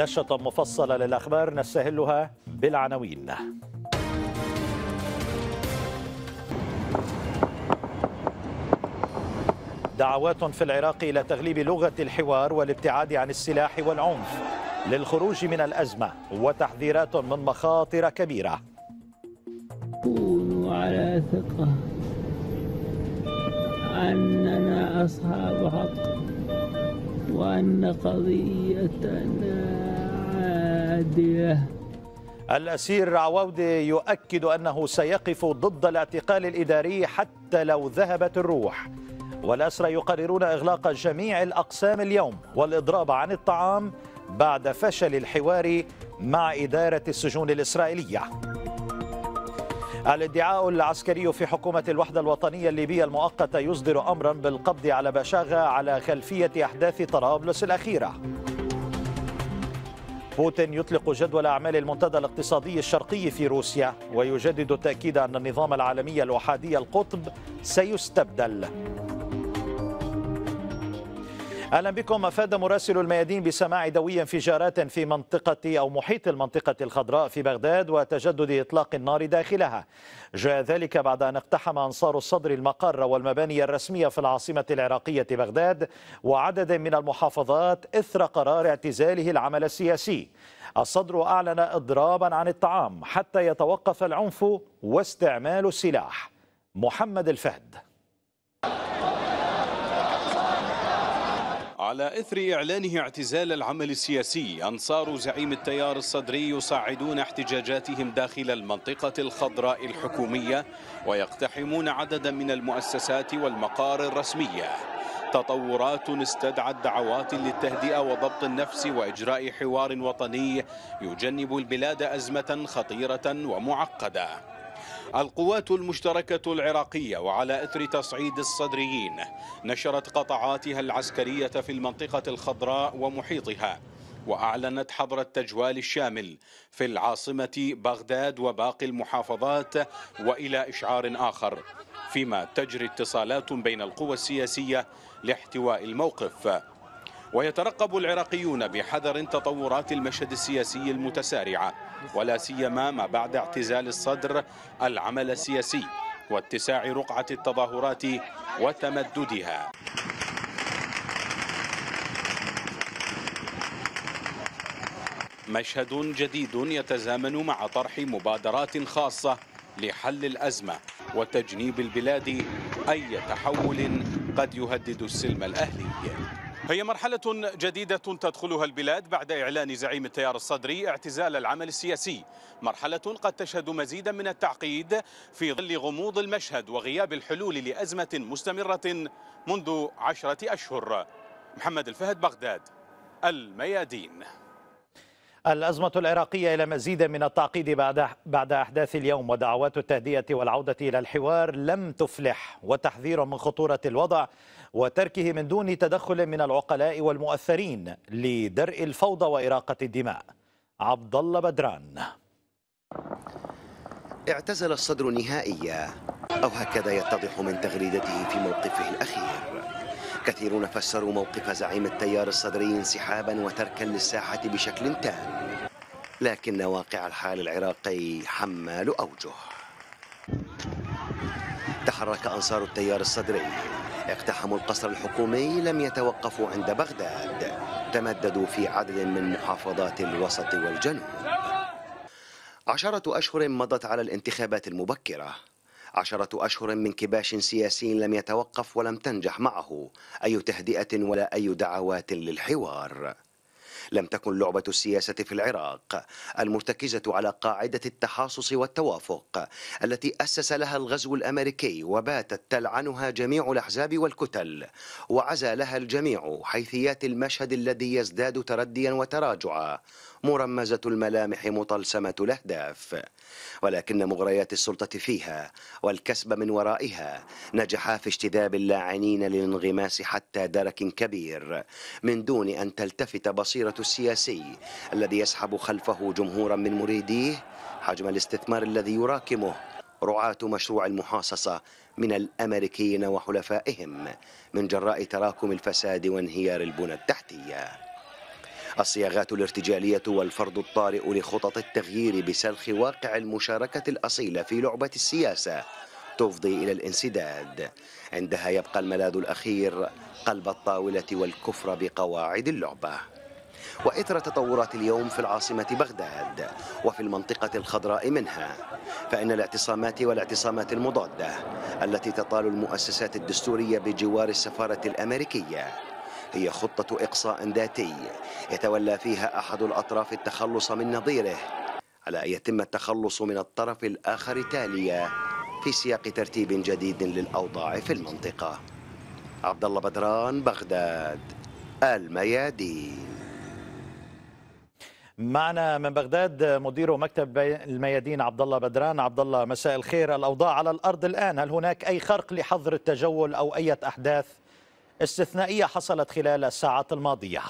نشطة مفصلة للأخبار نستهلها بالعناوين دعوات في العراق إلى تغليب لغة الحوار والابتعاد عن السلاح والعنف للخروج من الأزمة وتحذيرات من مخاطر كبيرة كونوا على ثقة أننا أصحاب حق وأن قضيتنا المادية الأسير عواودي يؤكد أنه سيقف ضد الاعتقال الإداري حتى لو ذهبت الروح والأسرى يقررون إغلاق جميع الأقسام اليوم والإضراب عن الطعام بعد فشل الحوار مع إدارة السجون الإسرائيلية الادعاء العسكري في حكومة الوحدة الوطنية الليبية المؤقتة يصدر أمرا بالقبض على بشاغة على خلفية أحداث طرابلس الأخيرة بوتين يطلق جدول أعمال المنتدى الاقتصادي الشرقي في روسيا ويجدد التأكيد أن النظام العالمي الأحادي القطب سيستبدل اهلا بكم افاد مراسل الميادين بسماع دوي انفجارات في منطقه او محيط المنطقه الخضراء في بغداد وتجدد اطلاق النار داخلها. جاء ذلك بعد ان اقتحم انصار الصدر المقر والمباني الرسميه في العاصمه العراقيه بغداد وعدد من المحافظات اثر قرار اعتزاله العمل السياسي. الصدر اعلن اضرابا عن الطعام حتى يتوقف العنف واستعمال السلاح. محمد الفهد على إثر إعلانه اعتزال العمل السياسي أنصار زعيم التيار الصدري يصعدون احتجاجاتهم داخل المنطقة الخضراء الحكومية ويقتحمون عددا من المؤسسات والمقار الرسمية تطورات استدعت دعوات للتهدئة وضبط النفس وإجراء حوار وطني يجنب البلاد أزمة خطيرة ومعقدة القوات المشتركة العراقية وعلى إثر تصعيد الصدريين نشرت قطعاتها العسكرية في المنطقة الخضراء ومحيطها وأعلنت حظر التجوال الشامل في العاصمة بغداد وباقي المحافظات وإلى إشعار آخر فيما تجري اتصالات بين القوى السياسية لاحتواء الموقف ويترقب العراقيون بحذر تطورات المشهد السياسي المتسارعه ولا سيما ما بعد اعتزال الصدر العمل السياسي واتساع رقعة التظاهرات وتمددها مشهد جديد يتزامن مع طرح مبادرات خاصة لحل الأزمة وتجنيب البلاد أي تحول قد يهدد السلم الأهلي هي مرحلة جديدة تدخلها البلاد بعد إعلان زعيم التيار الصدري اعتزال العمل السياسي مرحلة قد تشهد مزيدا من التعقيد في ظل غموض المشهد وغياب الحلول لأزمة مستمرة منذ عشرة أشهر محمد الفهد بغداد الميادين الأزمة العراقية إلى مزيد من التعقيد بعد بعد أحداث اليوم ودعوات التهدئة والعودة إلى الحوار لم تفلح وتحذير من خطورة الوضع وتركه من دون تدخل من العقلاء والمؤثرين لدرء الفوضى وإراقة الدماء عبد الله بدران اعتزل الصدر نهائيا أو هكذا يتضح من تغريدته في موقفه الأخير كثيرون فسروا موقف زعيم التيار الصدري انسحابا وتركا للساحة بشكل تام لكن واقع الحال العراقي حمال أوجه تحرك أنصار التيار الصدري اقتحموا القصر الحكومي لم يتوقفوا عند بغداد تمددوا في عدد من محافظات الوسط والجنوب عشرة أشهر مضت على الانتخابات المبكرة عشرة أشهر من كباش سياسي لم يتوقف ولم تنجح معه أي تهدئة ولا أي دعوات للحوار لم تكن لعبة السياسة في العراق المرتكزة على قاعدة التحاصص والتوافق التي أسس لها الغزو الأمريكي وباتت تلعنها جميع الأحزاب والكتل وعزى لها الجميع حيثيات المشهد الذي يزداد ترديا وتراجعا مرمزة الملامح مطلسمة الأهداف ولكن مغريات السلطة فيها والكسب من ورائها نجحا في اجتذاب اللاعنين للانغماس حتى درك كبير من دون أن تلتفت بصيرة السياسي الذي يسحب خلفه جمهورا من مريديه حجم الاستثمار الذي يراكمه رعاة مشروع المحاصصة من الأمريكيين وحلفائهم من جراء تراكم الفساد وانهيار البنى التحتية الصياغات الارتجالية والفرض الطارئ لخطط التغيير بسلخ واقع المشاركة الأصيلة في لعبة السياسة تفضي إلى الانسداد عندها يبقى الملاذ الأخير قلب الطاولة والكفر بقواعد اللعبة وإثر تطورات اليوم في العاصمة بغداد وفي المنطقة الخضراء منها فإن الاعتصامات والاعتصامات المضادة التي تطال المؤسسات الدستورية بجوار السفارة الأمريكية هي خطة إقصاء ذاتي يتولى فيها أحد الأطراف التخلص من نظيره على أن يتم التخلص من الطرف الآخر تاليا في سياق ترتيب جديد للأوضاع في المنطقة عبد الله بدران بغداد الميادين معنا من بغداد مدير مكتب الميادين عبد الله بدران عبد الله مساء الخير الاوضاع على الارض الان هل هناك اي خرق لحظر التجول او اي احداث استثنائية حصلت خلال الساعات الماضية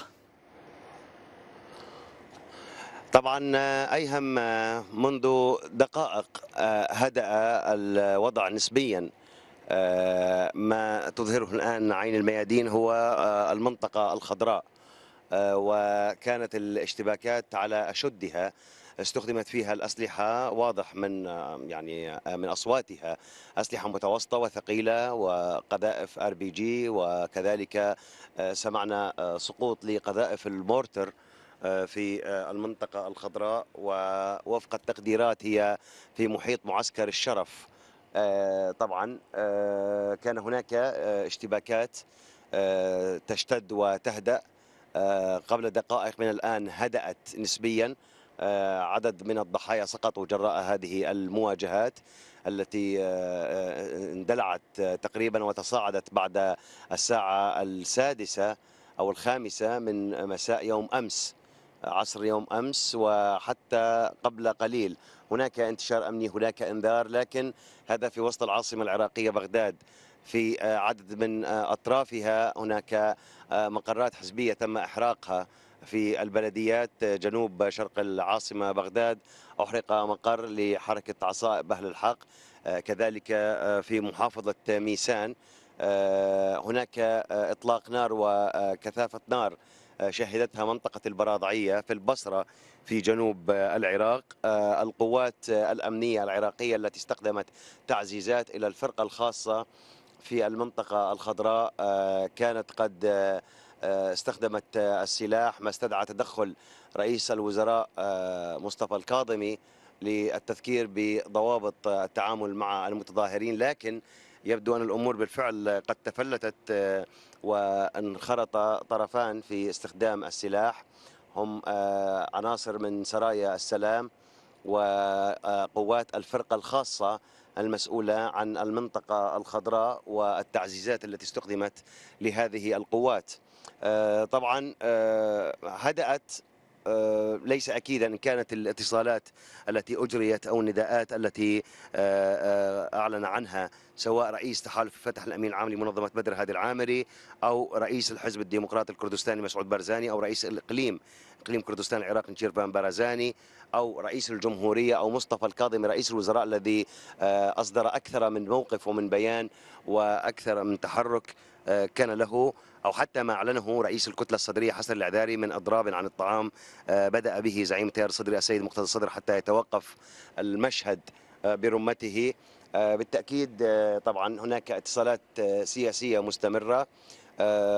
طبعا آه، أيهم آه، منذ دقائق آه، هدأ الوضع نسبيا ما تظهره الآن عين الميادين هو المنطقة الخضراء وكانت الاشتباكات على أشدها استخدمت فيها الأسلحة واضح من يعني من أصواتها أسلحة متوسطة وثقيلة وقذائف ار بي جي وكذلك آه، سمعنا آه، سقوط لقذائف المورتر آه، في المنطقة الخضراء ووفق التقديرات هي في محيط معسكر الشرف طبعا كان هناك اشتباكات تشتد وتهدأ قبل دقائق من الآن هدأت نسبيا آه، عدد من الضحايا سقطوا جراء هذه المواجهات التي آه، آه، اندلعت تقريبا وتصاعدت بعد الساعة السادسة أو الخامسة من مساء يوم أمس عصر يوم امس وحتى قبل قليل هناك انتشار امني هناك انذار لكن هذا في وسط العاصمه العراقيه بغداد في عدد من اطرافها هناك مقرات حزبيه تم احراقها في البلديات جنوب شرق العاصمة بغداد أحرق مقر لحركة عصائب أهل الحق آه، كذلك آه، في محافظة ميسان آه، هناك إطلاق نار وكثافة نار شهدتها منطقة البراضعية في البصرة في جنوب العراق القوات الأمنية العراقية التي استخدمت تعزيزات إلى الفرقة الخاصة في المنطقة الخضراء كانت قد آه، استخدمت آه، السلاح ما استدعى تدخل رئيس الوزراء آه، مصطفى الكاظمي للتذكير بضوابط التعامل مع المتظاهرين لكن يبدو أن الأمور بالفعل قد تفلتت وانخرط طرفان في استخدام السلاح هم عناصر من سرايا السلام وقوات الفرقة الخاصة المسؤولة عن المنطقة الخضراء والتعزيزات التي استخدمت لهذه القوات آه، طبعا آه، هدأت آه، ليس اكيدا ان كانت الاتصالات التي اجريت او النداءات التي اعلن عنها سواء رئيس تحالف فتح الامين العام لمنظمه بدر هادي العامري او رئيس الحزب الديمقراطي الكردستاني مسعود برزاني او رئيس الاقليم اقليم كردستان العراق نجيربان بارزاني او رئيس الجمهوريه او مصطفى الكاظمي رئيس الوزراء الذي اصدر اكثر من موقف ومن بيان واكثر من تحرك كان له أو حتى ما أعلنه رئيس الكتلة الصدرية حسن العذاري من إضراب عن الطعام آه، بدأ به زعيم التيار الصدري السيد مقتدى الصدر حتى يتوقف المشهد آه، برمته آه، بالتأكيد طبعا هناك اتصالات سياسية مستمرة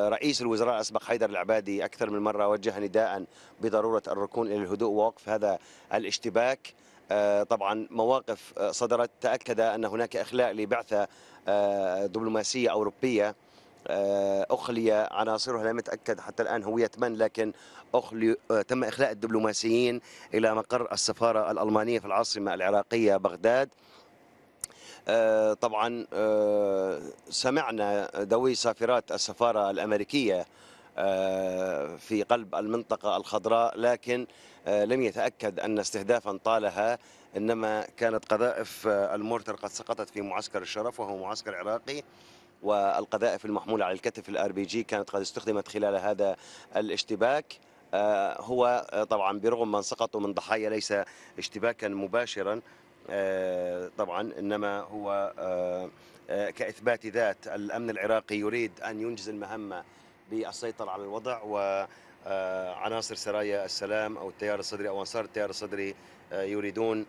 رئيس الوزراء الاسبق حيدر العبادي اكثر من مره وجه نداء بضروره الركون الى الهدوء ووقف هذا الاشتباك طبعا مواقف صدرت تاكد ان هناك اخلاء لبعثه دبلوماسيه اوروبيه آه، أخلي عناصرها لم يتأكد حتى الآن هوية من لكن أخلي آه، تم إخلاء الدبلوماسيين إلى مقر السفارة الألمانية في العاصمة العراقية بغداد آه، طبعا سمعنا دوي سافرات السفارة الأمريكية في قلب المنطقة الخضراء لكن لم يتأكد أن استهدافا طالها إنما كانت قذائف المورتر قد سقطت في معسكر الشرف وهو معسكر عراقي والقذائف المحمولة على الكتف الار بي جي كانت قد استخدمت خلال هذا الاشتباك آه، هو آه، طبعا برغم من سقطوا من ضحايا ليس اشتباكا مباشرا آه، طبعا انما هو كاثبات ذات الامن العراقي يريد ان ينجز المهمه بالسيطره على الوضع و عناصر سرايا السلام او التيار الصدري او انصار التيار الصدري يريدون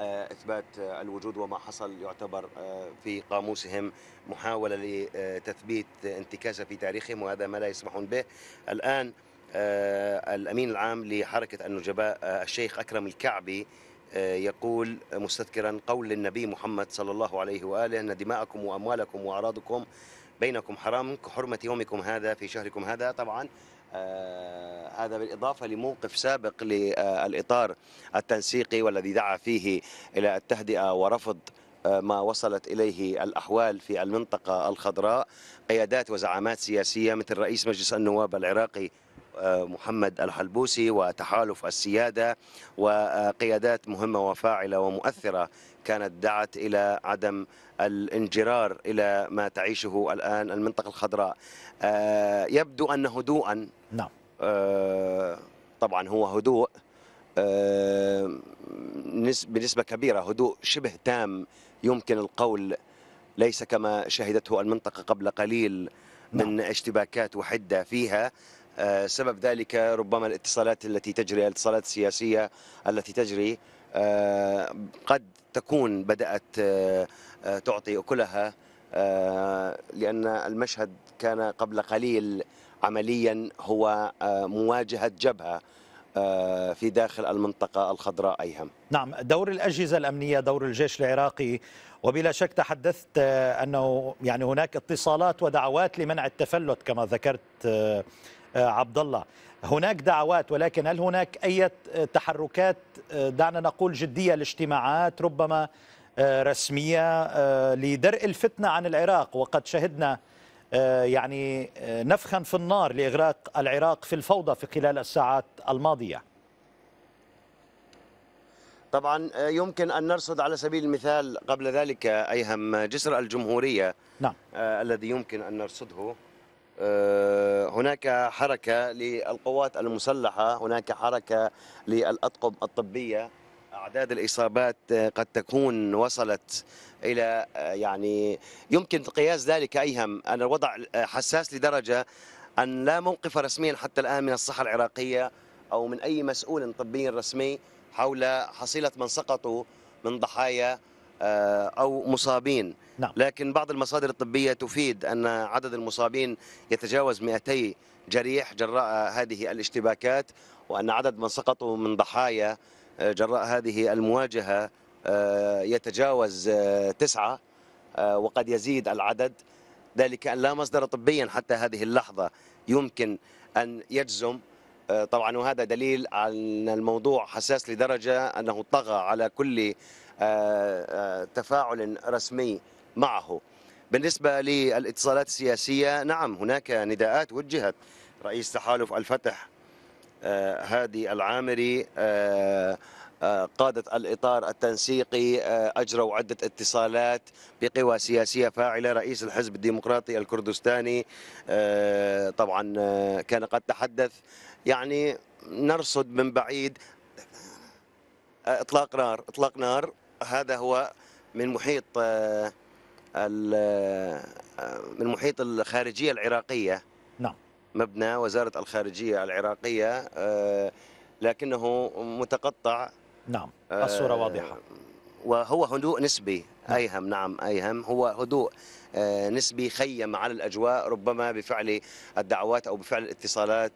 آه، اثبات آه، الوجود وما حصل يعتبر آه، في قاموسهم محاوله لتثبيت انتكاسه في تاريخهم وهذا ما لا يسمحون به الان الامين العام لحركه النجباء الشيخ اكرم الكعبي يقول مستذكرا قول النبي محمد صلى الله عليه واله ان دماءكم واموالكم واعراضكم بينكم حرام كحرمه يومكم هذا في شهركم هذا طبعا آه، هذا بالإضافة لموقف سابق للإطار التنسيقي والذي دعا فيه إلى التهدئة ورفض آه، ما وصلت إليه الأحوال في المنطقة الخضراء قيادات وزعامات سياسية مثل رئيس مجلس النواب العراقي آه، محمد الحلبوسي وتحالف السيادة وقيادات مهمة وفاعلة ومؤثرة كانت دعت إلى عدم الانجرار إلى ما تعيشه الآن المنطقة الخضراء يبدو أن هدوءا نعم آه طبعا هو هدوء آه بنسبة كبيرة هدوء شبه تام يمكن القول ليس كما شهدته المنطقة قبل قليل نعم. من نعم. اشتباكات وحدة فيها آه سبب ذلك ربما الاتصالات التي تجري الاتصالات السياسية التي تجري آه قد تكون بدأت آه, آه، تعطي أكلها آه، لأن المشهد كان قبل قليل عمليا هو آه، مواجهة جبهة آه، في داخل المنطقة الخضراء أيهم نعم دور الأجهزة الأمنية دور الجيش العراقي وبلا شك تحدثت آه، أنه يعني هناك اتصالات ودعوات لمنع التفلت كما ذكرت عبد الله هناك دعوات ولكن هل هناك أي تحركات دعنا نقول جدية لاجتماعات ربما رسمية لدرء الفتنة عن العراق وقد شهدنا آه، يعني آه، نفخا في النار لإغراق العراق في الفوضى في خلال الساعات الماضية طبعا آه، يمكن أن نرصد على سبيل المثال قبل ذلك أيهم جسر الجمهورية نعم. الذي يمكن أن نرصده هناك حركة للقوات المسلحة هناك حركة للأطقم الطبية أعداد الإصابات آه، قد تكون وصلت إلى آه، يعني يمكن قياس ذلك أيهم أن الوضع آه، حساس لدرجة أن لا موقف رسميا حتى الآن من الصحة العراقية أو من أي مسؤول طبي رسمي حول حصيلة من سقطوا من ضحايا أو مصابين نعم. لكن بعض المصادر الطبية تفيد أن عدد المصابين يتجاوز 200 جريح جراء هذه الاشتباكات وأن عدد من سقطوا من ضحايا آه، جراء هذه المواجهة آه، يتجاوز آه، تسعة وقد يزيد العدد ذلك أن لا مصدر طبيا حتى هذه اللحظة يمكن أن يجزم طبعا وهذا دليل أن الموضوع حساس لدرجة أنه طغى على كل تفاعل رسمي معه بالنسبة للاتصالات السياسية نعم هناك نداءات وجهت رئيس تحالف الفتح هادي آه، العامري آه، آه، قادة الإطار التنسيقي أجروا عدة اتصالات بقوى سياسية فاعلة رئيس الحزب الديمقراطي الكردستاني طبعا كان قد تحدث يعني نرصد من بعيد إطلاق نار إطلاق نار هذا هو من محيط من محيط الخارجية العراقية مبنى وزارة الخارجية العراقية آه، لكنه متقطع نعم آه، الصورة واضحة وهو هدوء نسبي نعم. أيهم نعم أيهم هو هدوء آه، نسبي خيم على الأجواء ربما بفعل الدعوات أو بفعل الاتصالات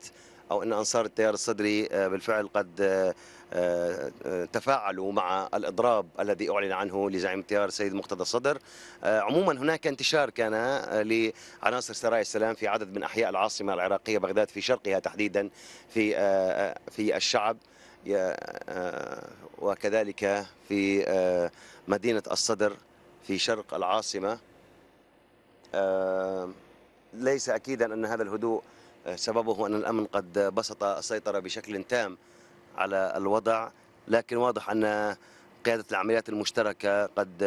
أو أن أنصار التيار الصدري آه، بالفعل قد آه، آه، تفاعلوا مع الإضراب الذي أعلن عنه لزعيم التيار السيد مقتدى الصدر عموما هناك انتشار كان لعناصر سرايا السلام في عدد من أحياء العاصمة العراقية بغداد في شرقها تحديدا في في الشعب وكذلك في مدينة الصدر في شرق العاصمة ليس أكيدا أن هذا الهدوء سببه أن الأمن قد بسط السيطرة بشكل تام على الوضع لكن واضح أن قيادة العمليات المشتركة قد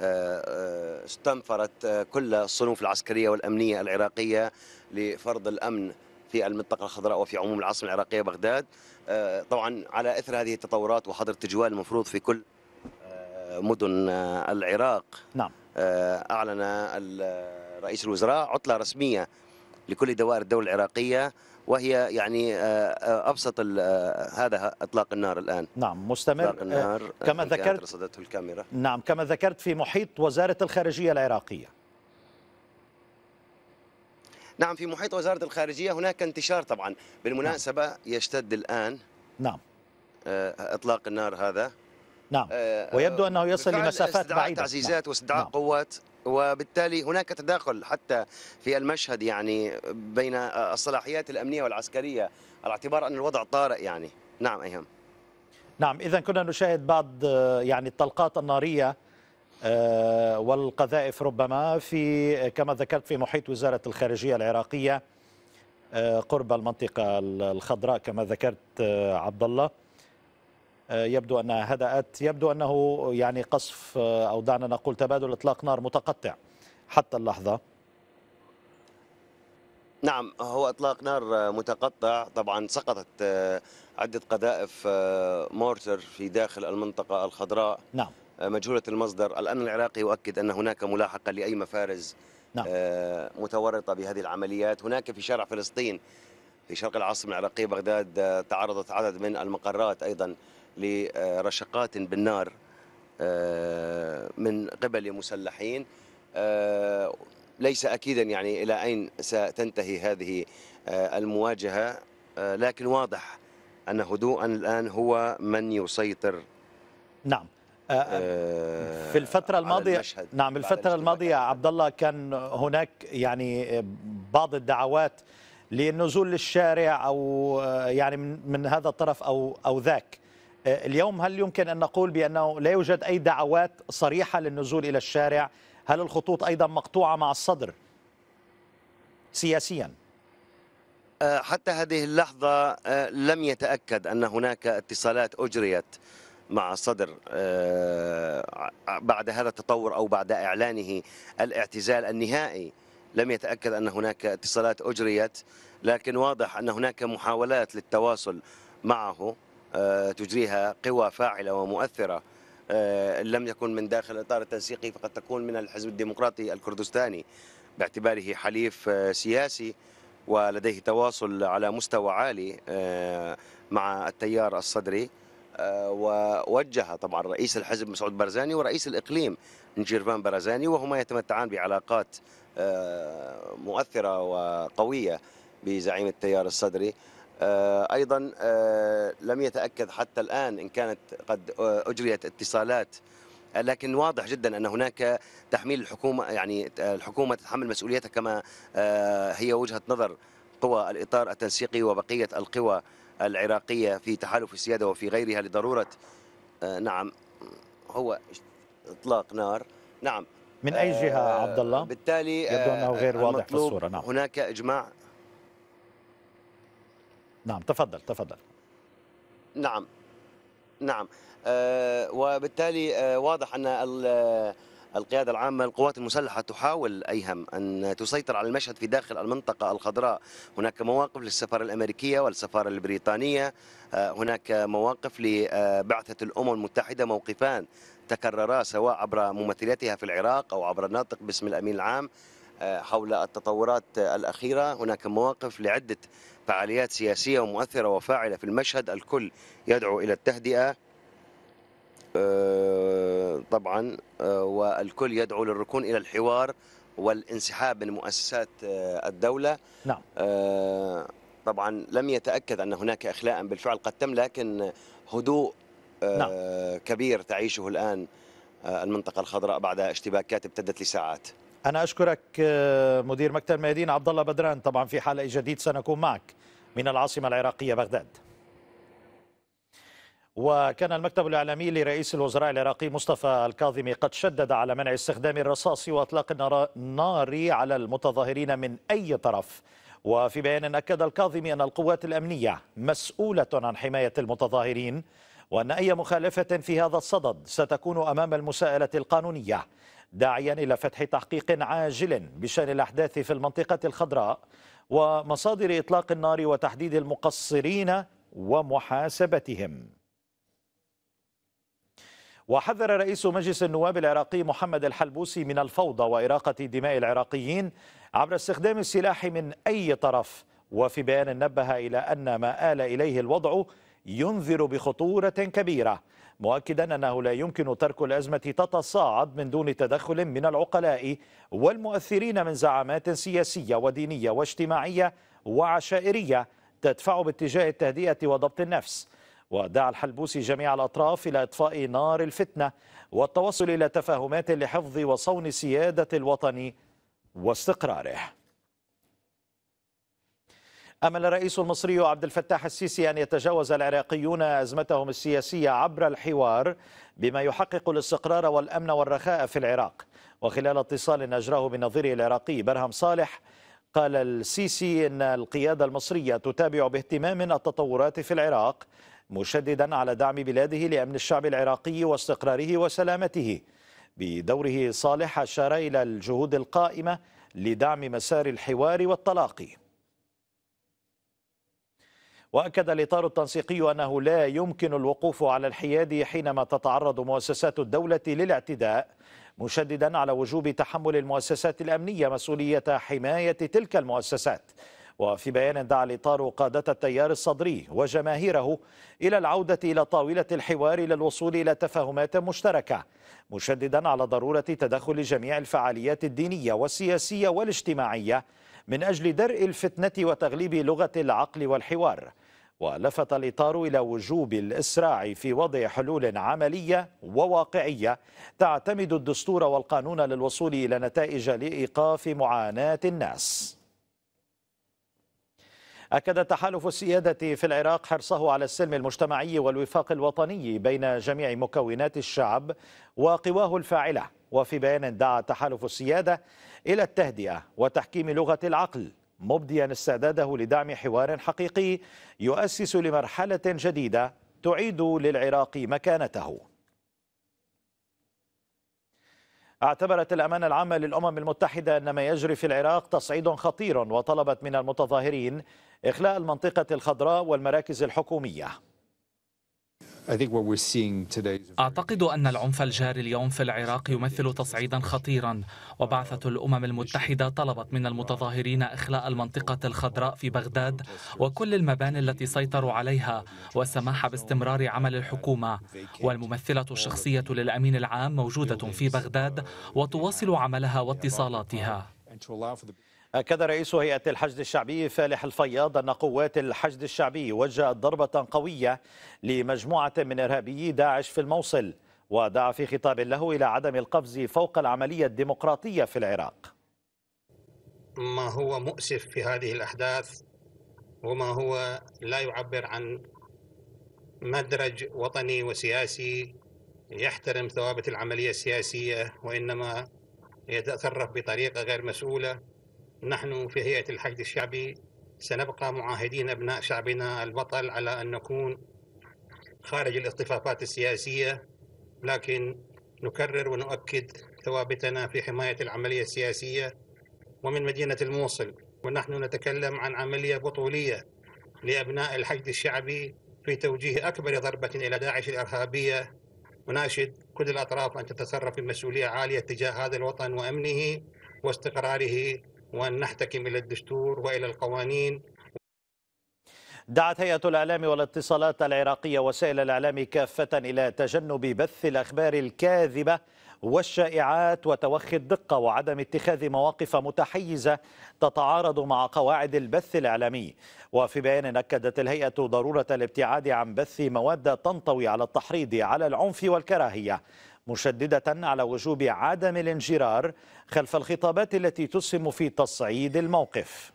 آه، آه، استنفرت آه، كل الصنوف العسكرية والأمنية العراقية لفرض الأمن في المنطقة الخضراء وفي عموم العاصمة العراقية بغداد طبعا على إثر هذه التطورات وحظر التجوال المفروض في كل مدن العراق نعم أعلن رئيس الوزراء عطلة رسمية لكل دوائر الدولة العراقية وهي يعني آه، آه، ابسط آه، هذا اطلاق النار الان نعم مستمر اطلاق النار كما ذكرت رصدته الكاميرا نعم كما ذكرت في محيط وزاره الخارجيه العراقيه نعم في محيط وزاره الخارجيه هناك انتشار طبعا بالمناسبه نعم. يشتد الان نعم اطلاق النار هذا نعم ويبدو انه يصل لمسافات بعيده استدعاء تعزيزات نعم. واستدعاء نعم. قوات وبالتالي هناك تداخل حتى في المشهد يعني بين الصلاحيات الأمنية والعسكرية على اعتبار أن الوضع طارئ يعني نعم أيهم نعم إذا كنا نشاهد بعض يعني الطلقات النارية آه، والقذائف ربما في كما ذكرت في محيط وزارة الخارجية العراقية آه، قرب المنطقة الخضراء كما ذكرت آه، عبد الله آه، يبدو أنها هدأت يبدو أنه يعني قصف آه، أو دعنا نقول تبادل إطلاق نار متقطع حتى اللحظة نعم هو اطلاق نار متقطع طبعا سقطت آه، عده قذائف مورتر في داخل المنطقه الخضراء نعم مجهوله المصدر الان العراقي يؤكد ان هناك ملاحقه لاي مفارز نعم. متورطه بهذه العمليات هناك في شارع فلسطين في شرق العاصمه العراقيه بغداد تعرضت عدد من المقرات ايضا لرشقات بالنار آه، من قبل مسلحين آه، ليس اكيدا يعني الى اين ستنتهي هذه آه، المواجهه لكن واضح ان هدوءا الان هو من يسيطر نعم في الفترة الماضية نعم الفترة الماضية عبد الله كان هناك يعني بعض الدعوات للنزول للشارع او يعني من هذا الطرف او او ذاك آه، اليوم هل يمكن أن نقول بأنه لا يوجد أي دعوات صريحة للنزول إلى الشارع هل الخطوط أيضا مقطوعة مع الصدر سياسيا؟ آه، حتى هذه اللحظة آه، لم يتأكد أن هناك اتصالات أجريت مع صدر بعد هذا التطور أو بعد إعلانه الاعتزال النهائي لم يتأكد أن هناك اتصالات أجريت لكن واضح أن هناك محاولات للتواصل معه آه، تجريها قوى فاعلة ومؤثرة آه، لم يكن من داخل الإطار التنسيقي فقد تكون من الحزب الديمقراطي الكردستاني باعتباره حليف آه، سياسي ولديه تواصل على مستوى عالي مع التيار الصدري ووجه طبعا رئيس الحزب مسعود برزاني ورئيس الإقليم نجيرفان برزاني وهما يتمتعان بعلاقات مؤثرة وقوية بزعيم التيار الصدري آه، ايضا آه، لم يتاكد حتى الان ان كانت قد آه، اجريت اتصالات لكن واضح جدا ان هناك تحميل الحكومه يعني الحكومه تتحمل مسؤوليتها كما هي وجهه نظر قوى الاطار التنسيقي وبقيه القوى العراقيه في تحالف السياده وفي غيرها لضروره نعم هو اطلاق نار نعم من اي جهه عبد الله بالتالي يبدو انه غير واضح في الصوره نعم هناك اجماع نعم تفضل تفضل نعم نعم آه، وبالتالي آه، واضح ان القيادة العامة للقوات المسلحة تحاول أيهم أن تسيطر على المشهد في داخل المنطقة الخضراء هناك مواقف للسفارة الأمريكية والسفارة البريطانية آه، هناك مواقف لبعثة الأمم المتحدة موقفان تكررا سواء عبر ممثلاتها في العراق أو عبر الناطق باسم الأمين العام حول التطورات الأخيرة هناك مواقف لعدة فعاليات سياسية ومؤثرة وفاعلة في المشهد الكل يدعو إلى التهدئة آه، طبعا آه، والكل يدعو للركون إلى الحوار والانسحاب من مؤسسات آه، الدولة نعم. طبعا لم يتأكد أن هناك إخلاء بالفعل قد تم لكن هدوء نعم. كبير تعيشه الآن المنطقة الخضراء بعد اشتباكات ابتدت لساعات أنا أشكرك مدير مكتب الميادين عبد الله بدران طبعا في حالة جديد سنكون معك من العاصمة العراقية بغداد وكان المكتب الإعلامي لرئيس الوزراء العراقي مصطفى الكاظمي قد شدد على منع استخدام الرصاص وإطلاق النار على المتظاهرين من أي طرف وفي بيان أكد الكاظمي أن القوات الأمنية مسؤولة عن حماية المتظاهرين وأن أي مخالفة في هذا الصدد ستكون أمام المساءلة القانونية داعيا إلى فتح تحقيق عاجل بشأن الأحداث في المنطقة الخضراء ومصادر إطلاق النار وتحديد المقصرين ومحاسبتهم وحذر رئيس مجلس النواب العراقي محمد الحلبوسي من الفوضى وإراقة دماء العراقيين عبر استخدام السلاح من أي طرف وفي بيان نبه إلى أن ما آل إليه الوضع ينذر بخطورة كبيرة مؤكدا أنه لا يمكن ترك الأزمة تتصاعد من دون تدخل من العقلاء والمؤثرين من زعامات سياسية ودينية واجتماعية وعشائرية تدفع باتجاه التهدئة وضبط النفس ودعا الحلبوسي جميع الأطراف إلى إطفاء نار الفتنة والتوصل إلى تفاهمات لحفظ وصون سيادة الوطن واستقراره أمل الرئيس المصري عبد الفتاح السيسي أن يتجاوز العراقيون أزمتهم السياسية عبر الحوار بما يحقق الاستقرار والأمن والرخاء في العراق وخلال اتصال أجراه بنظيره العراقي برهم صالح قال السيسي إن القيادة المصرية تتابع باهتمام التطورات في العراق مشددا على دعم بلاده لأمن الشعب العراقي واستقراره وسلامته بدوره صالح أشار إلى الجهود القائمة لدعم مسار الحوار والتلاقي وأكد الإطار التنسيقي أنه لا يمكن الوقوف على الحياد حينما تتعرض مؤسسات الدولة للاعتداء مشددا على وجوب تحمل المؤسسات الأمنية مسؤولية حماية تلك المؤسسات وفي بيان دعا الإطار قادة التيار الصدري وجماهيره إلى العودة إلى طاولة الحوار للوصول إلى تفاهمات مشتركة مشددا على ضرورة تدخل جميع الفعاليات الدينية والسياسية والاجتماعية من أجل درء الفتنة وتغليب لغة العقل والحوار ولفت الإطار إلى وجوب الإسراع في وضع حلول عملية وواقعية تعتمد الدستور والقانون للوصول إلى نتائج لإيقاف معاناة الناس أكد تحالف السيادة في العراق حرصه على السلم المجتمعي والوفاق الوطني بين جميع مكونات الشعب وقواه الفاعلة وفي بيان دعا تحالف السيادة إلى التهدئة وتحكيم لغة العقل مبديا استعداده لدعم حوار حقيقي يؤسس لمرحلة جديدة تعيد للعراق مكانته اعتبرت الأمانة العامة للأمم المتحدة أن ما يجري في العراق تصعيد خطير وطلبت من المتظاهرين إخلاء المنطقة الخضراء والمراكز الحكومية أعتقد أن العنف الجاري اليوم في العراق يمثل تصعيدا خطيرا وبعثة الأمم المتحدة طلبت من المتظاهرين إخلاء المنطقة الخضراء في بغداد وكل المباني التي سيطروا عليها والسماح باستمرار عمل الحكومة والممثلة الشخصية للأمين العام موجودة في بغداد وتواصل عملها واتصالاتها أكد رئيس هيئة الحشد الشعبي فالح الفياض أن قوات الحشد الشعبي وجهت ضربة قوية لمجموعة من إرهابيي داعش في الموصل ودعا في خطاب له إلى عدم القفز فوق العملية الديمقراطية في العراق ما هو مؤسف في هذه الأحداث وما هو لا يعبر عن مدرج وطني وسياسي يحترم ثوابت العملية السياسية وإنما يتصرف بطريقة غير مسؤولة نحن في هيئة الحشد الشعبي سنبقى معاهدين أبناء شعبنا البطل على أن نكون خارج الاصطفافات السياسية لكن نكرر ونؤكد ثوابتنا في حماية العملية السياسية ومن مدينة الموصل ونحن نتكلم عن عملية بطولية لأبناء الحشد الشعبي في توجيه أكبر ضربة إلى داعش الإرهابية وناشد كل الأطراف أن تتصرف بمسؤولية عالية تجاه هذا الوطن وأمنه واستقراره وأن نحتكم إلى الدستور وإلى القوانين دعت هيئة الإعلام والاتصالات العراقية وسائل الإعلام كافة إلى تجنب بث الأخبار الكاذبة والشائعات وتوخي الدقة وعدم اتخاذ مواقف متحيزة تتعارض مع قواعد البث الإعلامي وفي بيان أكدت الهيئة ضرورة الابتعاد عن بث مواد تنطوي على التحريض على العنف والكراهية مشددة على وجوب عدم الانجرار خلف الخطابات التي تسهم في تصعيد الموقف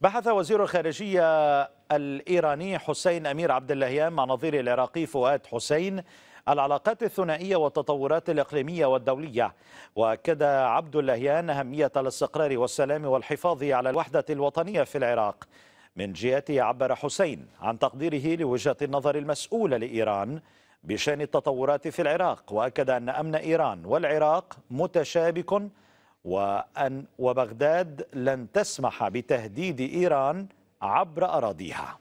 بحث وزير الخارجية الإيراني حسين أمير عبد اللهيان مع نظير العراقي فؤاد حسين العلاقات الثنائية والتطورات الإقليمية والدولية وأكد عبد اللهيان أهمية الاستقرار والسلام والحفاظ على الوحدة الوطنية في العراق من جهته عبر حسين عن تقديره لوجهة النظر المسؤولة لإيران بشأن التطورات في العراق وأكد أن أمن إيران والعراق متشابك وأن وبغداد لن تسمح بتهديد إيران عبر أراضيها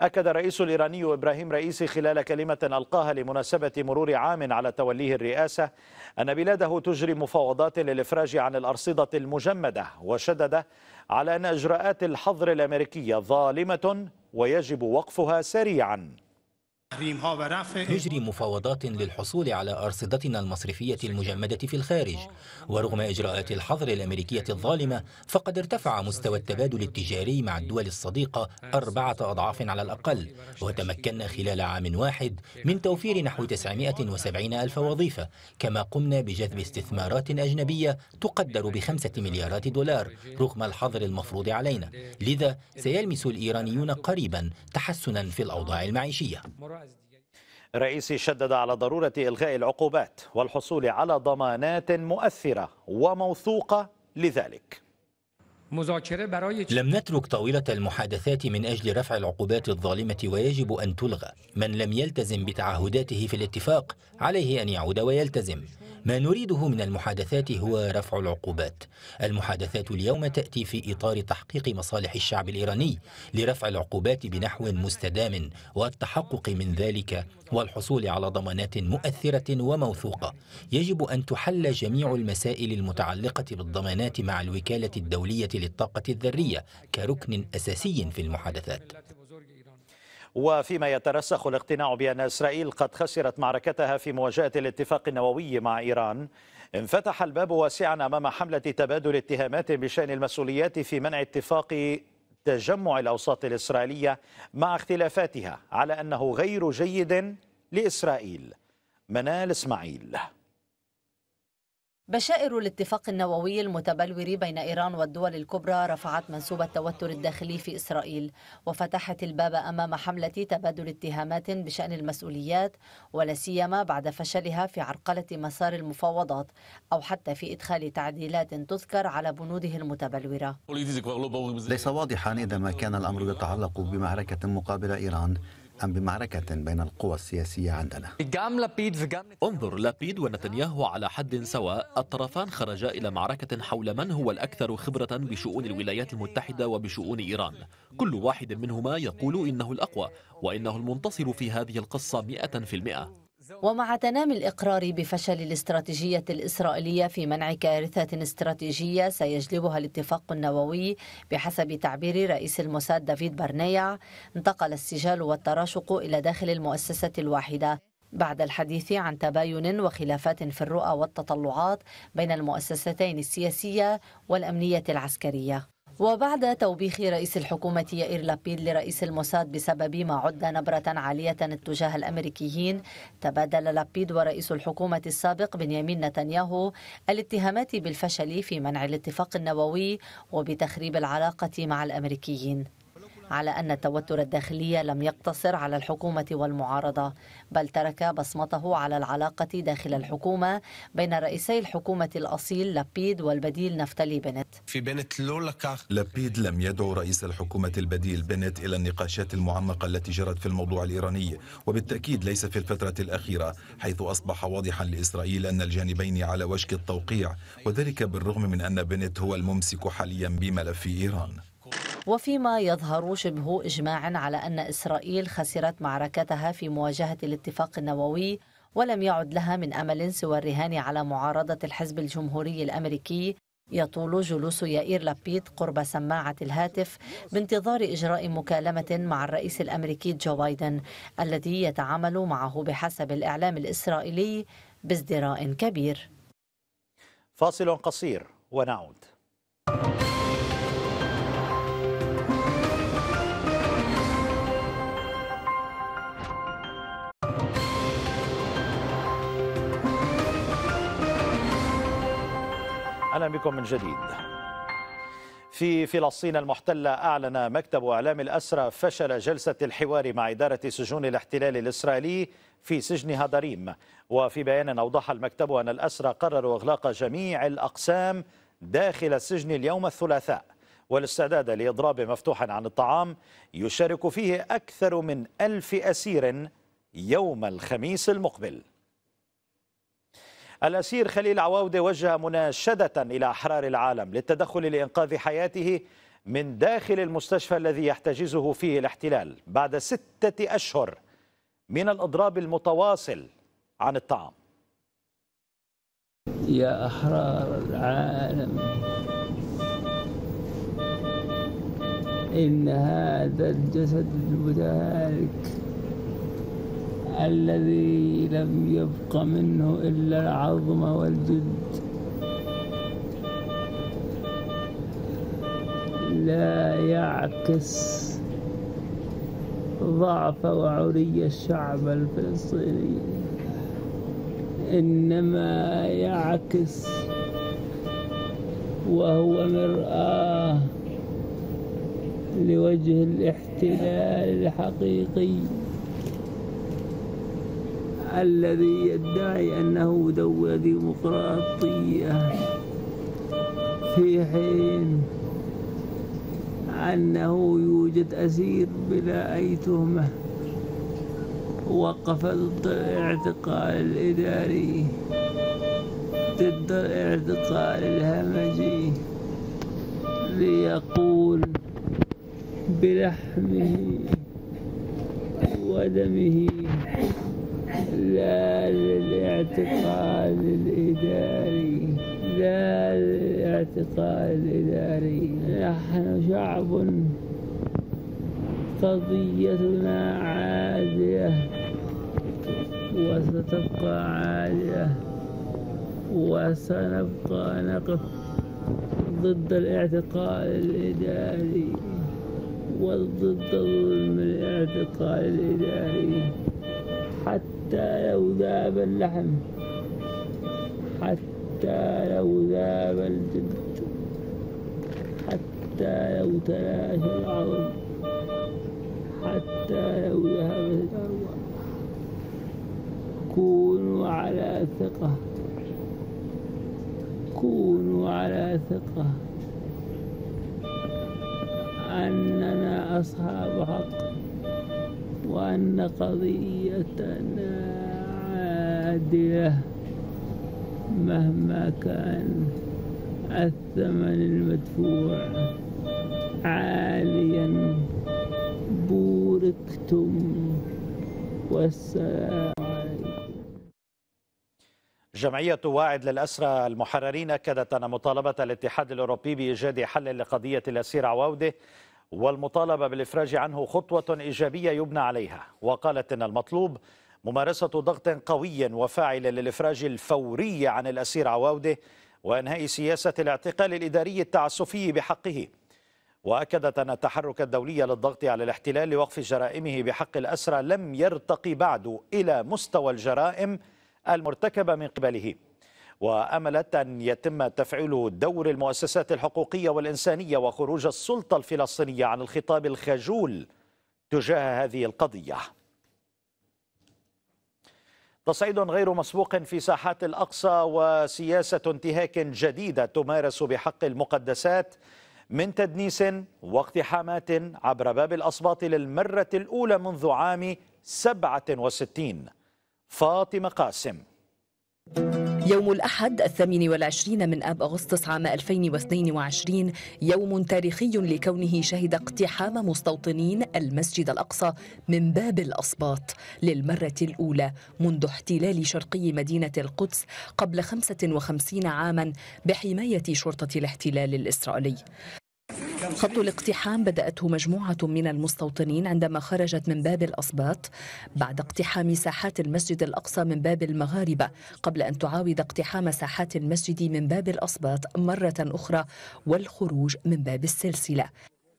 أكد الرئيس الإيراني إبراهيم رئيسي خلال كلمة ألقاها لمناسبة مرور عام على توليه الرئاسة أن بلاده تجري مفاوضات للإفراج عن الأرصدة المجمدة وشدد على أن إجراءات الحظر الأمريكية ظالمة ويجب وقفها سريعاً تجري مفاوضات للحصول على أرصدتنا المصرفية المجمدة في الخارج ورغم إجراءات الحظر الأمريكية الظالمة فقد ارتفع مستوى التبادل التجاري مع الدول الصديقة أربعة أضعاف على الأقل وتمكنا خلال عام واحد من توفير نحو 970 ألف وظيفة كما قمنا بجذب استثمارات أجنبية تقدر بخمسة مليارات دولار رغم الحظر المفروض علينا لذا سيلمس الإيرانيون قريبا تحسنا في الأوضاع المعيشية الرئيسي شدد على ضرورة إلغاء العقوبات والحصول على ضمانات مؤثرة وموثوقة لذلك لم نترك طاولة المحادثات من أجل رفع العقوبات الظالمة ويجب أن تلغى من لم يلتزم بتعهداته في الاتفاق عليه أن يعود ويلتزم ما نريده من المحادثات هو رفع العقوبات المحادثات اليوم تأتي في إطار تحقيق مصالح الشعب الإيراني لرفع العقوبات بنحو مستدام والتحقق من ذلك والحصول على ضمانات مؤثرة وموثوقة يجب أن تحل جميع المسائل المتعلقة بالضمانات مع الوكالة الدولية للطاقة الذرية كركن أساسي في المحادثات وفيما يترسخ الاقتناع بأن إسرائيل قد خسرت معركتها في مواجهة الاتفاق النووي مع إيران انفتح الباب واسعا أمام حملة تبادل اتهامات بشأن المسؤوليات في منع اتفاق تجمع الأوساط الإسرائيلية مع اختلافاتها على أنه غير جيد لإسرائيل منال إسماعيل بشائر الاتفاق النووي المتبلور بين إيران والدول الكبرى رفعت منسوب التوتر الداخلي في إسرائيل وفتحت الباب أمام حملة تبادل اتهامات بشأن المسؤوليات ولا سيما بعد فشلها في عرقلة مسار المفاوضات أو حتى في إدخال تعديلات تذكر على بنوده المتبلورة ليس واضحا إذا ما كان الأمر يتعلق بمعركة مقابل إيران أم بمعركة بين القوى السياسية عندنا انظر لابيد ونتنياهو على حد سواء الطرفان خرجا إلى معركة حول من هو الأكثر خبرة بشؤون الولايات المتحدة وبشؤون إيران كل واحد منهما يقول إنه الأقوى وإنه المنتصر في هذه القصة مئة في المئة ومع تنامي الإقرار بفشل الاستراتيجية الإسرائيلية في منع كارثة استراتيجية سيجلبها الاتفاق النووي بحسب تعبير رئيس الموساد دافيد برنيع انتقل السجال والتراشق إلى داخل المؤسسة الواحدة بعد الحديث عن تباين وخلافات في الرؤى والتطلعات بين المؤسستين السياسية والأمنية العسكرية وبعد توبيخ رئيس الحكومة يائير لابيد لرئيس الموساد بسبب ما عد نبرة عالية اتجاه الأمريكيين تبادل لابيد ورئيس الحكومة السابق بنيامين نتنياهو الاتهامات بالفشل في منع الاتفاق النووي وبتخريب العلاقة مع الأمريكيين على أن التوتر الداخلي لم يقتصر على الحكومة والمعارضة بل ترك بصمته على العلاقة داخل الحكومة بين رئيسي الحكومة الأصيل لابيد والبديل نفتلي بنت في بنت لابيد لم يدعو رئيس الحكومة البديل بنت إلى النقاشات المعمقة التي جرت في الموضوع الإيراني وبالتأكيد ليس في الفترة الأخيرة حيث أصبح واضحا لإسرائيل أن الجانبين على وشك التوقيع وذلك بالرغم من أن بنت هو الممسك حاليا بملف إيران وفيما يظهر شبه إجماع على أن إسرائيل خسرت معركتها في مواجهة الاتفاق النووي ولم يعد لها من أمل سوى الرهان على معارضة الحزب الجمهوري الأمريكي يطول جلوس يائير لابيد قرب سماعة الهاتف بانتظار إجراء مكالمة مع الرئيس الأمريكي جو بايدن الذي يتعامل معه بحسب الإعلام الإسرائيلي بازدراء كبير فاصل قصير ونعود اهلا بكم من جديد في فلسطين المحتلة أعلن مكتب إعلام الأسرى فشل جلسة الحوار مع إدارة سجون الاحتلال الإسرائيلي في سجن هادريم وفي بيان أوضح المكتب أن الأسرى قرروا إغلاق جميع الأقسام داخل السجن اليوم الثلاثاء والاستعداد لإضراب مفتوح عن الطعام يشارك فيه أكثر من ألف أسير يوم الخميس المقبل الأسير خليل عواودة وجه مناشدة إلى أحرار العالم للتدخل لإنقاذ حياته من داخل المستشفى الذي يحتجزه فيه الاحتلال بعد ستة أشهر من الإضراب المتواصل عن الطعام يا أحرار العالم إن هذا الجسد المتهالك الذي لم يبق منه إلا العظم والجد لا يعكس ضعف وعري الشعب الفلسطيني إنما يعكس وهو مرآة لوجه الاحتلال الحقيقي الذي يدعي أنه دولة ديمقراطية في حين أنه يوجد أسير بلا أي تهمة وقف ضد الاعتقال الإداري ضد الاعتقال الهمجي ليقول بلحمه ودمه لا للاعتقال الإداري لا للاعتقال الإداري نحن شعب قضيتنا عادية وستبقى عادية وسنبقى نقف ضد الاعتقال الإداري وضد ظلم الاعتقال الإداري حتى لو ذاب اللحم حتى لو ذاب الجلد حتى لو تلاشى العظم حتى لو ذهبت الأرواح كونوا على ثقة كونوا على ثقة أننا أصحاب حق وأن قضيتنا عادية مهما كان الثمن المدفوع عاليا بوركتم والسلام جمعية واعد للأسرى المحررين أكدت أن مطالبة الاتحاد الأوروبي بإيجاد حل لقضية الأسير عواوده والمطالبة بالإفراج عنه خطوة إيجابية يبنى عليها وقالت أن المطلوب ممارسة ضغط قوي وفاعل للإفراج الفوري عن الأسير عواودة وإنهاء سياسة الاعتقال الإداري التعسفي بحقه وأكدت أن التحرك الدولي للضغط على الاحتلال لوقف جرائمه بحق الأسرى لم يرتقي بعد إلى مستوى الجرائم المرتكبة من قبله وأملت أن يتم تفعيل دور المؤسسات الحقوقية والإنسانية وخروج السلطة الفلسطينية عن الخطاب الخجول تجاه هذه القضية تصعيد غير مسبوق في ساحات الأقصى وسياسة انتهاك جديدة تمارس بحق المقدسات من تدنيس واقتحامات عبر باب الأصباط للمرة الأولى منذ عام 67 فاطمة قاسم يوم الأحد الثامن والعشرين من آب أغسطس عام 2022 يوم تاريخي لكونه شهد اقتحام مستوطنين المسجد الأقصى من باب الأصباط للمرة الأولى منذ احتلال شرقي مدينة القدس قبل 55 عاما بحماية شرطة الاحتلال الإسرائيلي خط الاقتحام بدأته مجموعة من المستوطنين عندما خرجت من باب الأصباط بعد اقتحام ساحات المسجد الأقصى من باب المغاربة قبل أن تعاود اقتحام ساحات المسجد من باب الأصباط مرة أخرى والخروج من باب السلسلة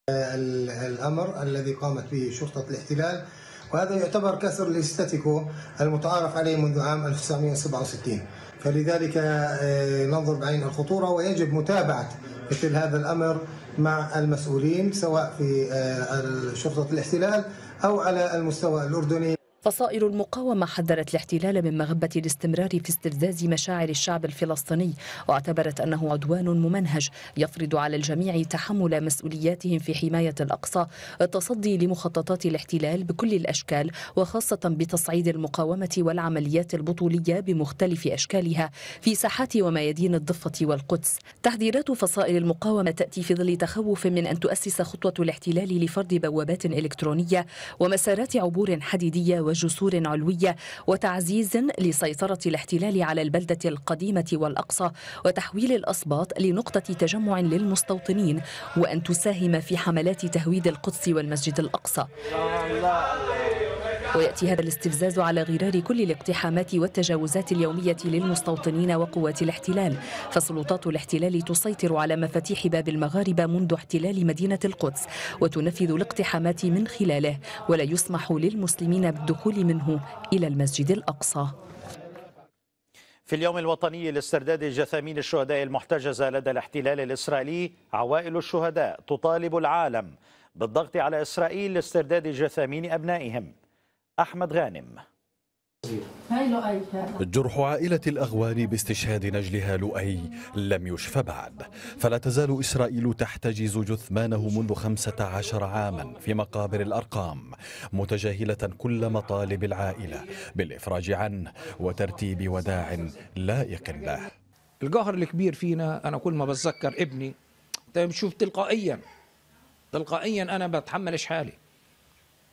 الأمر الذي قامت به شرطة الاحتلال وهذا يعتبر كسر الاستاتيكو المتعارف عليه منذ عام 1967 فلذلك آه، ننظر بعين الخطورة ويجب متابعة مثل هذا الأمر مع المسؤولين سواء في آه، شرطة الاحتلال أو على المستوى الأردني فصائل المقاومة حذرت الاحتلال من مغبة الاستمرار في استفزاز مشاعر الشعب الفلسطيني واعتبرت أنه عدوان ممنهج يفرض على الجميع تحمل مسؤولياتهم في حماية الأقصى التصدي لمخططات الاحتلال بكل الأشكال وخاصة بتصعيد المقاومة والعمليات البطولية بمختلف أشكالها في ساحات وميادين الضفة والقدس تحذيرات فصائل المقاومة تأتي في ظل تخوف من أن تؤسس خطوة الاحتلال لفرض بوابات إلكترونية ومسارات عبور حديدية وجسور علوية وتعزيز لسيطرة الاحتلال على البلدة القديمة والأقصى وتحويل الأسباط لنقطة تجمع للمستوطنين وأن تساهم في حملات تهويد القدس والمسجد الأقصى ويأتي هذا الاستفزاز على غرار كل الاقتحامات والتجاوزات اليومية للمستوطنين وقوات الاحتلال فسلطات الاحتلال تسيطر على مفاتيح باب المغاربة منذ احتلال مدينة القدس وتنفذ الاقتحامات من خلاله ولا يسمح للمسلمين بالدخول منه إلى المسجد الأقصى في اليوم الوطني لاسترداد جثامين الشهداء المحتجزة لدى الاحتلال الإسرائيلي عوائل الشهداء تطالب العالم بالضغط على إسرائيل لاسترداد جثامين أبنائهم أحمد غانم جرح عائلة الأغوان باستشهاد نجلها لؤي لم يشف بعد فلا تزال إسرائيل تحتجز جثمانه منذ 15 عاما في مقابر الأرقام متجاهلة كل مطالب العائلة بالإفراج عنه وترتيب وداع لائق له القهر الكبير فينا أنا كل ما بتذكر ابني بشوف طيب تلقائيا تلقائيا أنا بتحملش حالي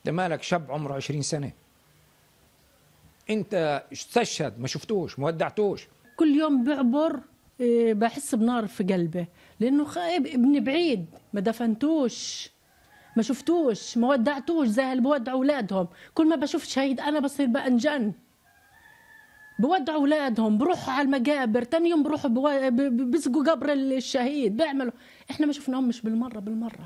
ده مالك شاب عمره 20 سنه انت استشهد ما شفتوش ما ودعتوش كل يوم بعبر آه، بحس بنار في قلبه لانه خايب ابني بعيد ما دفنتوش ما شفتوش ما ودعتوش زي اللي بودع اولادهم كل ما بشوف شهيد انا بصير بانجن بودع اولادهم بروحوا على المقابر ثاني يوم بروحوا بسقوا قبر الشهيد بيعملوا احنا ما شفناهم مش بالمره بالمره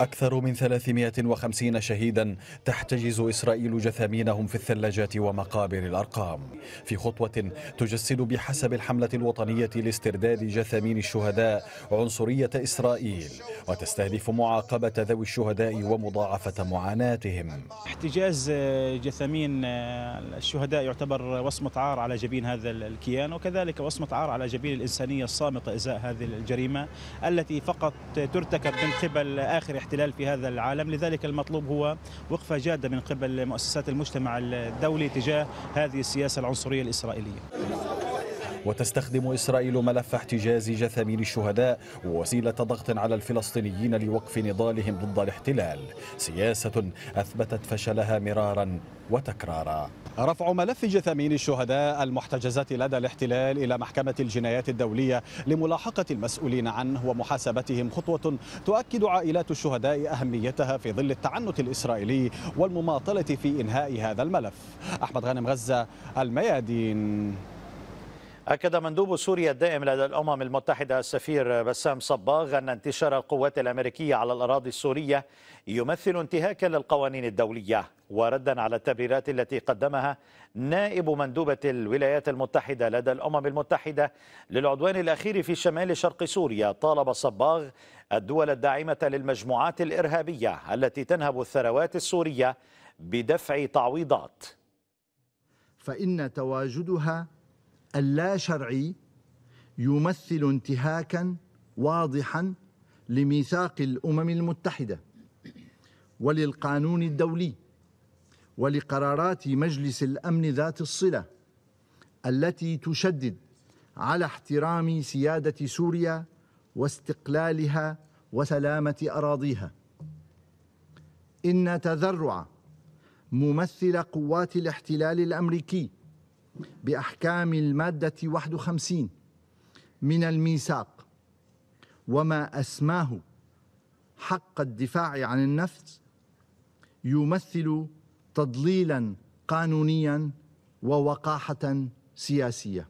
أكثر من 350 شهيدا تحتجز إسرائيل جثامينهم في الثلاجات ومقابر الأرقام في خطوة تجسد بحسب الحملة الوطنية لاسترداد جثامين الشهداء عنصرية إسرائيل وتستهدف معاقبة ذوي الشهداء ومضاعفة معاناتهم احتجاز آه، جثامين آه، الشهداء يعتبر وصمة عار على جبين هذا الكيان وكذلك وصمة عار على جبين الإنسانية الصامتة إزاء هذه الجريمة التي فقط ترتكب من قبل آخر الاحتلال في هذا العالم لذلك المطلوب هو وقفة جادة من قبل مؤسسات المجتمع الدولي تجاه هذه السياسة العنصرية الإسرائيلية وتستخدم إسرائيل ملف احتجاز جثامين الشهداء ووسيلة ضغط على الفلسطينيين لوقف نضالهم ضد الاحتلال سياسة أثبتت فشلها مرارا وتكرارا رفع ملف جثامين الشهداء المحتجزات لدى الاحتلال إلى محكمة الجنايات الدولية لملاحقة المسؤولين عنه ومحاسبتهم خطوة تؤكد عائلات الشهداء أهميتها في ظل التعنت الإسرائيلي والمماطلة في إنهاء هذا الملف أحمد غانم غزة الميادين أكد مندوب سوريا الدائم لدى الأمم المتحدة السفير بسام صباغ أن انتشار القوات الأمريكية على الأراضي السورية يمثل انتهاكا للقوانين الدولية وردا على التبريرات التي قدمها نائب مندوبة الولايات المتحدة لدى الأمم المتحدة للعدوان الأخير في شمال شرق سوريا طالب صباغ الدول الداعمة للمجموعات الإرهابية التي تنهب الثروات السورية بدفع تعويضات فإن تواجدها اللا شرعي يمثل انتهاكا واضحا لميثاق الامم المتحده وللقانون الدولي ولقرارات مجلس الامن ذات الصله التي تشدد على احترام سياده سوريا واستقلالها وسلامه اراضيها ان تذرع ممثل قوات الاحتلال الامريكي بأحكام المادة 51 من الميثاق وما أسماه حق الدفاع عن النفس يمثل تضليلا قانونيا ووقاحة سياسية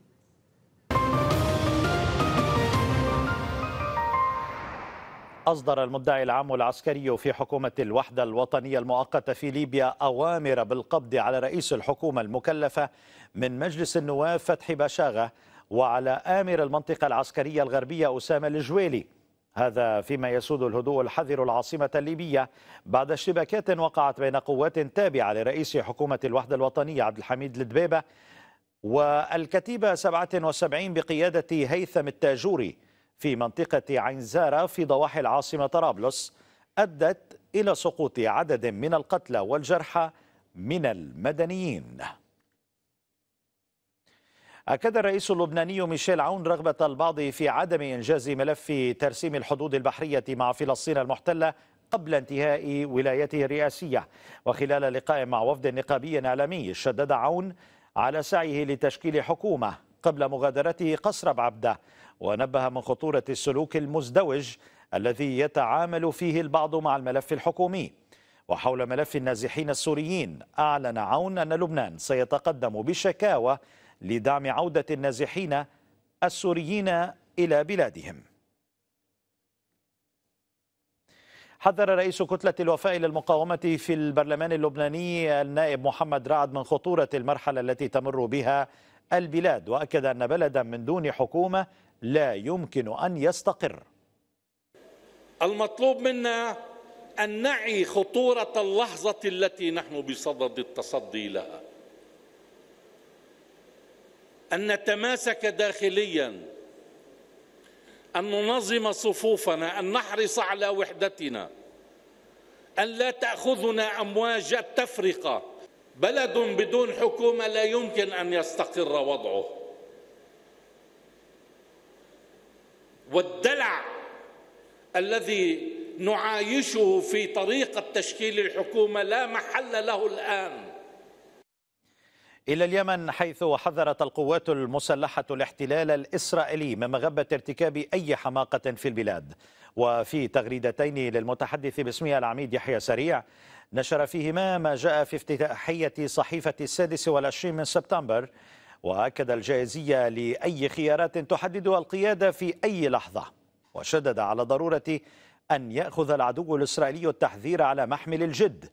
أصدر المدعي العام العسكري في حكومة الوحدة الوطنية المؤقتة في ليبيا أوامر بالقبض على رئيس الحكومة المكلفة من مجلس النواب فتحي بشاغة وعلى آمر المنطقة العسكرية الغربية أسامة الجويلي هذا فيما يسود الهدوء الحذر العاصمة الليبية بعد اشتباكات وقعت بين قوات تابعة لرئيس حكومة الوحدة الوطنية عبد الحميد الدبيبة والكتيبة 77 بقيادة هيثم التاجوري في منطقة عين زارة في ضواحي العاصمة طرابلس أدت إلى سقوط عدد من القتلى والجرحى من المدنيين أكد الرئيس اللبناني ميشيل عون رغبة البعض في عدم إنجاز ملف ترسيم الحدود البحرية مع فلسطين المحتلة قبل انتهاء ولايته الرئاسية وخلال لقاء مع وفد نقابي عالمي شدد عون على سعيه لتشكيل حكومة قبل مغادرته قصر بعبدة ونبه من خطورة السلوك المزدوج الذي يتعامل فيه البعض مع الملف الحكومي وحول ملف النازحين السوريين أعلن عون أن لبنان سيتقدم بشكاوى لدعم عودة النازحين السوريين إلى بلادهم حذر رئيس كتلة الوفاء للمقاومة في البرلمان اللبناني النائب محمد رعد من خطورة المرحلة التي تمر بها البلاد وأكد أن بلدا من دون حكومة لا يمكن أن يستقر المطلوب منا أن نعي خطورة اللحظة التي نحن بصدد التصدي لها أن نتماسك داخليا أن ننظم صفوفنا أن نحرص على وحدتنا أن لا تأخذنا أمواج التفرقة بلد بدون حكومة لا يمكن أن يستقر وضعه والدلع الذي نعايشه في طريقة تشكيل الحكومة لا محل له الآن إلى اليمن حيث حذرت القوات المسلحة الاحتلال الإسرائيلي من مغبة ارتكاب أي حماقة في البلاد وفي تغريدتين للمتحدث باسمها العميد يحيى سريع نشر فيهما ما جاء في افتتاحية صحيفة السادس والعشرين من سبتمبر وأكد الجاهزية لأي خيارات تحددها القيادة في أي لحظة وشدد على ضرورة أن يأخذ العدو الإسرائيلي التحذير على محمل الجد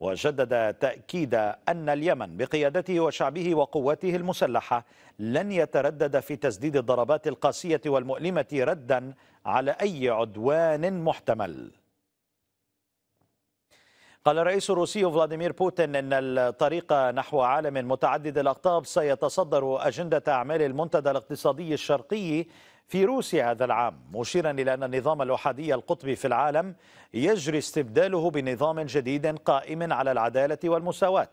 وجدد تأكيد أن اليمن بقيادته وشعبه وقواته المسلحة لن يتردد في تسديد الضربات القاسية والمؤلمة ردا على أي عدوان محتمل قال الرئيس الروسي فلاديمير بوتين ان الطريق نحو عالم متعدد الاقطاب سيتصدر اجنده اعمال المنتدى الاقتصادي الشرقي في روسيا هذا العام مشيرا إلى أن النظام الأحادي القطبي في العالم يجري استبداله بنظام جديد قائم على العدالة والمساواة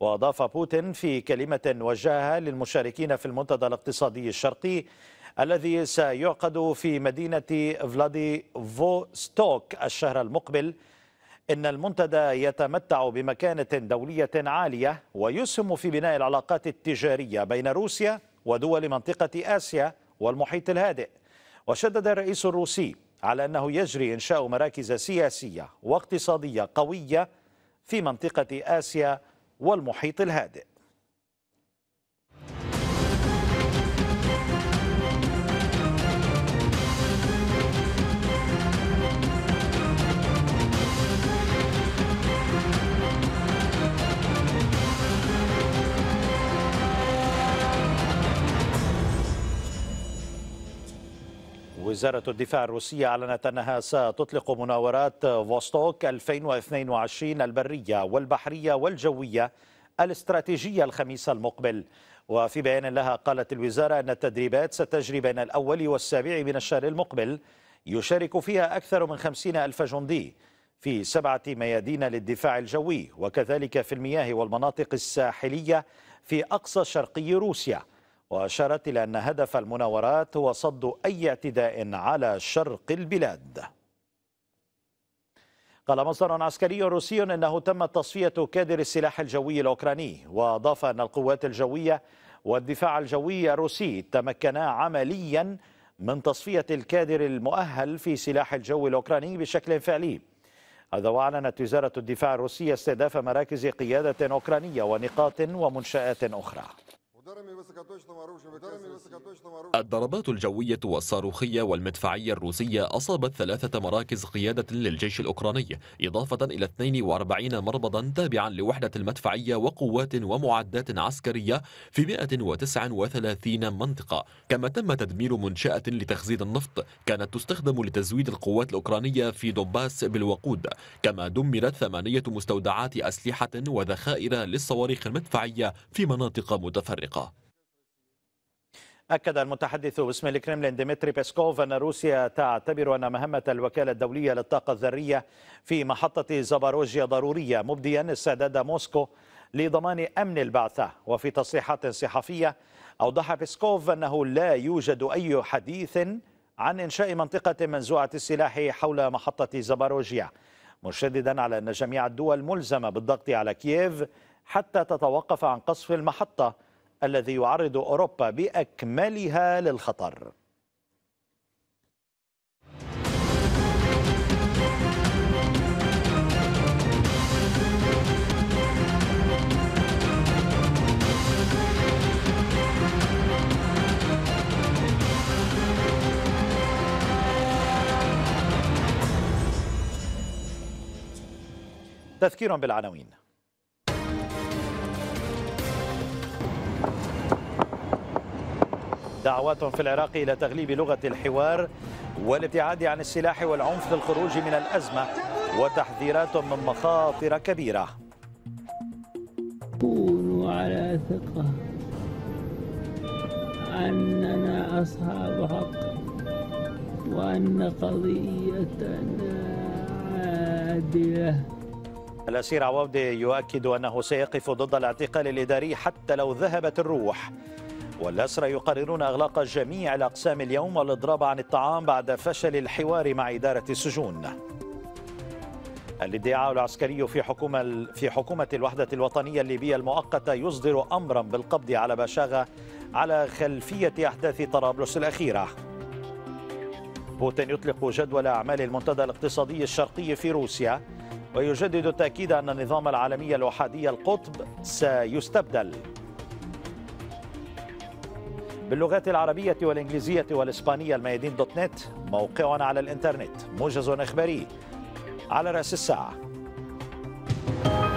وأضاف بوتين في كلمة وجهها للمشاركين في المنتدى الاقتصادي الشرقي الذي سيعقد في مدينة فلاديفوستوك الشهر المقبل إن المنتدى يتمتع بمكانة دولية عالية ويسهم في بناء العلاقات التجارية بين روسيا ودول منطقة آسيا والمحيط الهادئ وشدد الرئيس الروسي على أنه يجري إنشاء مراكز سياسية واقتصادية قوية في منطقة آسيا والمحيط الهادئ وزارة الدفاع الروسية أعلنت أنها ستطلق مناورات فوستوك 2022 البرية والبحرية والجوية الاستراتيجية الخميس المقبل وفي بيان لها قالت الوزارة أن التدريبات ستجري بين الأول والسابع من الشهر المقبل يشارك فيها أكثر من خمسين ألف جندي في سبعة ميادين للدفاع الجوي وكذلك في المياه والمناطق الساحلية في أقصى شرقي روسيا وأشارت إلى أن هدف المناورات هو صد أي اعتداء على شرق البلاد قال مصدر عسكري روسي أنه تم تصفية كادر السلاح الجوي الأوكراني وأضاف أن القوات الجوية والدفاع الجوي الروسي تمكنا عمليا من تصفية الكادر المؤهل في سلاح الجو الأوكراني بشكل فعلي هذا وأعلنت وزارة الدفاع الروسية استهداف مراكز قيادة أوكرانية ونقاط ومنشآت أخرى الضربات الجوية والصاروخية والمدفعية الروسية أصابت ثلاثة مراكز قيادة للجيش الأوكراني إضافة إلى 42 مربضا تابعا لوحدة المدفعية وقوات ومعدات عسكرية في 139 منطقة كما تم تدمير منشأة لتخزين النفط كانت تستخدم لتزويد القوات الأوكرانية في دوباس بالوقود كما دمرت ثمانية مستودعات أسلحة وذخائر للصواريخ المدفعية في مناطق متفرقة أكد المتحدث باسم الكرملين ديمتري بيسكوف أن روسيا تعتبر أن مهمة الوكالة الدولية للطاقة الذرية في محطة زاباروجيا ضرورية مبديا استعداد موسكو لضمان أمن البعثة وفي تصريحات صحفية أوضح بيسكوف أنه لا يوجد أي حديث عن إنشاء منطقة منزوعة السلاح حول محطة زاباروجيا مشددا على أن جميع الدول ملزمة بالضغط على كييف حتى تتوقف عن قصف المحطة الذي يعرض أوروبا بأكملها للخطر تذكير بالعناوين دعوات في العراق إلى تغليب لغة الحوار والابتعاد عن السلاح والعنف للخروج من الأزمة وتحذيرات من مخاطر كبيرة كونوا على ثقة أننا أصحاب حق وأن قضيتنا عادلة الأسير عواودي يؤكد أنه سيقف ضد الاعتقال الإداري حتى لو ذهبت الروح والأسرى يقررون إغلاق جميع الأقسام اليوم والإضراب عن الطعام بعد فشل الحوار مع إدارة السجون الادعاء العسكري في حكومة في حكومة الوحدة الوطنية الليبية المؤقتة يصدر أمرا بالقبض على بشاغة على خلفية أحداث طرابلس الأخيرة بوتين يطلق جدول أعمال المنتدى الاقتصادي الشرقي في روسيا ويجدد التأكيد أن النظام العالمي الأحادي القطب سيستبدل باللغات العربية والإنجليزية والإسبانية الميادين دوت نت موقعنا على الإنترنت موجز إخباري على رأس الساعة